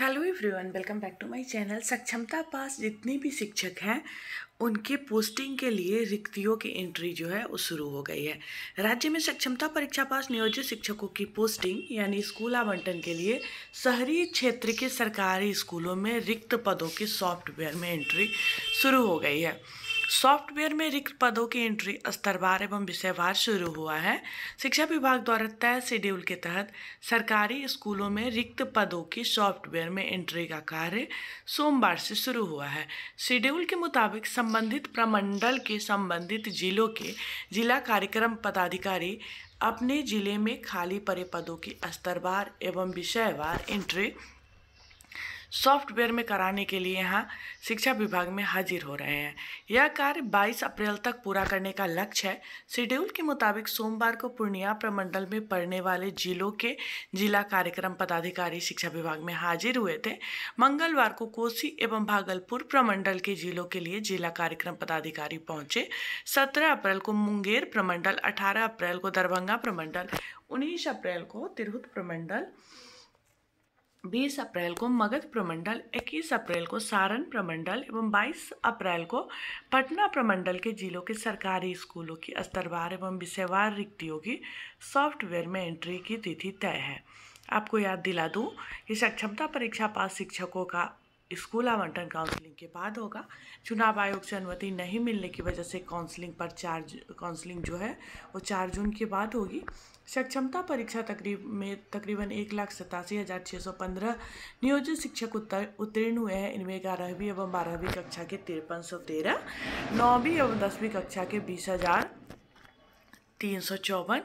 hello everyone welcome back to my channel सक्षमता पास जितने भी शिक्षक हैं उनके पोस्टिंग के लिए रिक्तियों की एंट्री जो है वो शुरू हो गई है राज्य में सक्षमता परीक्षा पास नियोजित शिक्षकों की पोस्टिंग यानी स्कूल आवंटन के लिए शहरी क्षेत्र के सरकारी स्कूलों में रिक्त पदों की सॉफ्टवेयर में एंट्री शुरू हो गई है सॉफ्टवेयर में रिक्त पदों की एंट्री स्तरवार एवं विषयवार शुरू हुआ है शिक्षा विभाग द्वारा तय शेड्यूल के तहत सरकारी स्कूलों में रिक्त पदों की सॉफ्टवेयर में एंट्री का कार्य सोमवार से शुरू हुआ है शेड्यूल के मुताबिक संबंधित प्रमंडल के संबंधित जिलों के जिला कार्यक्रम पदाधिकारी अपने जिले में खाली परे पदों की स्तरवार एवं विषयवार एंट्री सॉफ्टवेयर में कराने के लिए यहाँ शिक्षा विभाग में हाजिर हो रहे हैं यह कार्य 22 अप्रैल तक पूरा करने का लक्ष्य है शेड्यूल के मुताबिक सोमवार को पूर्णिया प्रमंडल में पड़ने वाले जिलों के जिला कार्यक्रम पदाधिकारी शिक्षा विभाग में हाजिर हुए थे मंगलवार को कोसी एवं भागलपुर प्रमंडल के जिलों के लिए जिला कार्यक्रम पदाधिकारी पहुंचे सत्रह अप्रैल को मुंगेर प्रमंडल अठारह अप्रैल को दरभंगा प्रमंडल उन्नीस अप्रैल को तिरहुत प्रमंडल बीस अप्रैल को मगध प्रमंडल इक्कीस अप्रैल को सारण प्रमंडल एवं बाईस अप्रैल को पटना प्रमंडल के जिलों के सरकारी स्कूलों की स्तरवार एवं विषयवार रिक्तियों की सॉफ्टवेयर में एंट्री की तिथि तय है आपको याद दिला दूं कि सक्षमता परीक्षा पास शिक्षकों का स्कूल आवंटन काउंसलिंग के बाद होगा चुनाव आयोग से अनुमति नहीं मिलने की वजह से काउंसलिंग पर चार्ज काउंसलिंग जो है वो चार जून के बाद होगी सक्षमता परीक्षा तकरीब में तकरीबन एक लाख सतासी हज़ार छः सौ पंद्रह नियोजित शिक्षक उत्तीर्ण हुए हैं इनमें ग्यारहवीं एवं बारहवीं कक्षा के तिरपन सौ तेरह नौवीं एवं दसवीं कक्षा के बीस हज़ार तीन सौ चौवन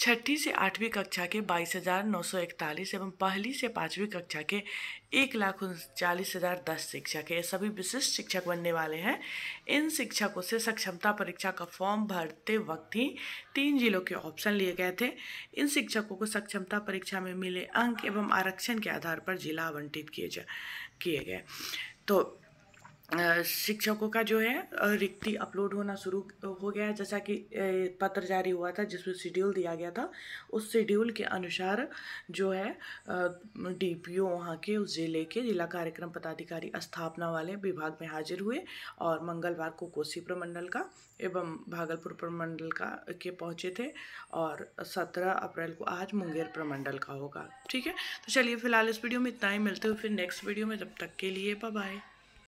छठी से आठवीं कक्षा के बाईस हज़ार नौ सौ इकतालीस एवं पहली से पाँचवीं कक्षा के एक लाख उनचालीस हज़ार दस शिक्षक ये सभी विशिष्ट शिक्षक बनने वाले हैं इन शिक्षकों से सक्षमता परीक्षा का फॉर्म भरते वक्त ही तीन जिलों के ऑप्शन लिए गए थे इन शिक्षकों को सक्षमता परीक्षा में मिले अंक एवं आरक्षण के आधार पर जिला आवंटित किए जा किए गए तो शिक्षकों का जो है रिक्ति अपलोड होना शुरू हो गया है जैसा कि पत्र जारी हुआ था जिसमें शेड्यूल दिया गया था उस शेड्यूल के अनुसार जो है डी पी ओ वहाँ के उस जिले के जिला कार्यक्रम पदाधिकारी स्थापना वाले विभाग में हाजिर हुए और मंगलवार को कोसी प्रमंडल का एवं भागलपुर प्रमंडल का के पहुँचे थे और सत्रह अप्रैल को आज मुंगेर प्रमंडल का होगा ठीक है तो चलिए फिलहाल इस वीडियो में इतना ही मिलते हुए फिर नेक्स्ट वीडियो में जब तक के लिए बाय